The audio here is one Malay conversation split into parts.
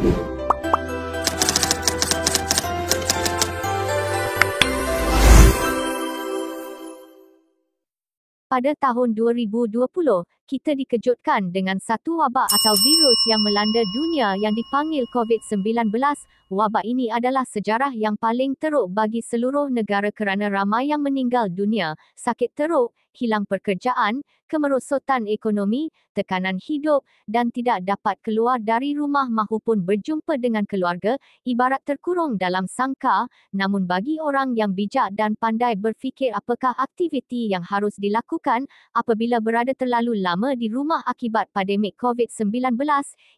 Thank you Pada tahun 2020, kita dikejutkan dengan satu wabak atau virus yang melanda dunia yang dipanggil COVID-19. Wabak ini adalah sejarah yang paling teruk bagi seluruh negara kerana ramai yang meninggal dunia, sakit teruk, hilang pekerjaan, kemerosotan ekonomi, tekanan hidup dan tidak dapat keluar dari rumah mahupun berjumpa dengan keluarga, ibarat terkurung dalam sangka. Namun bagi orang yang bijak dan pandai berfikir apakah aktiviti yang harus dilakukan dilakukan apabila berada terlalu lama di rumah akibat pandemik COVID-19,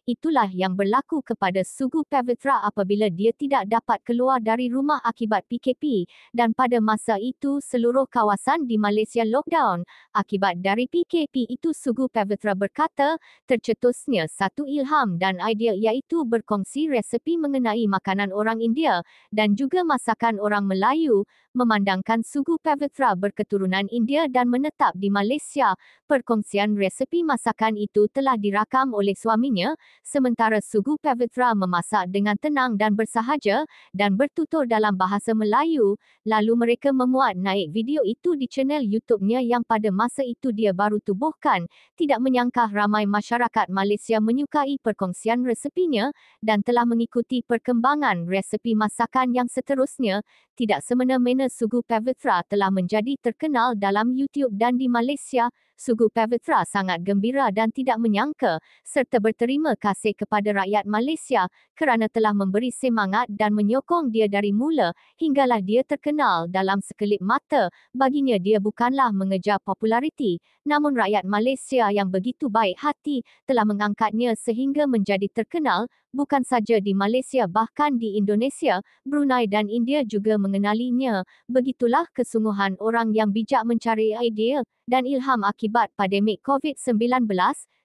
itulah yang berlaku kepada Sugu Pavitra apabila dia tidak dapat keluar dari rumah akibat PKP dan pada masa itu seluruh kawasan di Malaysia lockdown akibat dari PKP itu Sugu Pavitra berkata tercetusnya satu ilham dan idea iaitu berkongsi resepi mengenai makanan orang India dan juga masakan orang Melayu memandangkan Sugu Pavitra berketurunan India dan menetap Club di Malaysia. Perkongsian resepi masakan itu telah dirakam oleh suaminya, sementara Sugu Pavitra memasak dengan tenang dan bersahaja dan bertutur dalam bahasa Melayu. Lalu mereka memuat naik video itu di channel YouTube-nya yang pada masa itu dia baru tubuhkan. Tidak menyangka ramai masyarakat Malaysia menyukai perkongsian resepinya dan telah mengikuti perkembangan resepi masakan yang seterusnya tidak semena-mena Sugu pavitra telah menjadi terkenal dalam YouTube dan di Malaysia, Sugu Pavitra sangat gembira dan tidak menyangka serta berterima kasih kepada rakyat Malaysia kerana telah memberi semangat dan menyokong dia dari mula hinggalah dia terkenal dalam sekelip mata. Baginya dia bukanlah mengejar populariti, namun rakyat Malaysia yang begitu baik hati telah mengangkatnya sehingga menjadi terkenal bukan saja di Malaysia bahkan di Indonesia, Brunei dan India juga mengenalinya. Begitulah kesungguhan orang yang bijak mencari idea dan ilham akibat pandemik COVID-19,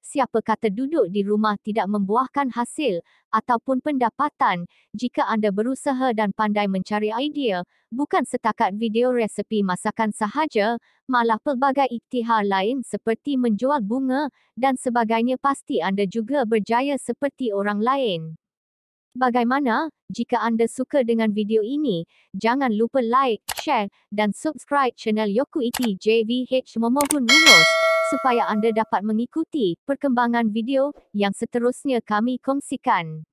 siapa kata duduk di rumah tidak membuahkan hasil ataupun pendapatan jika anda berusaha dan pandai mencari idea, bukan setakat video resepi masakan sahaja, malah pelbagai ikhtihar lain seperti menjual bunga dan sebagainya pasti anda juga berjaya seperti orang lain. Bagaimana jika anda suka dengan video ini, jangan lupa like, share dan subscribe channel Yoku Iti JVH Momogun Rumus supaya anda dapat mengikuti perkembangan video yang seterusnya kami kongsikan.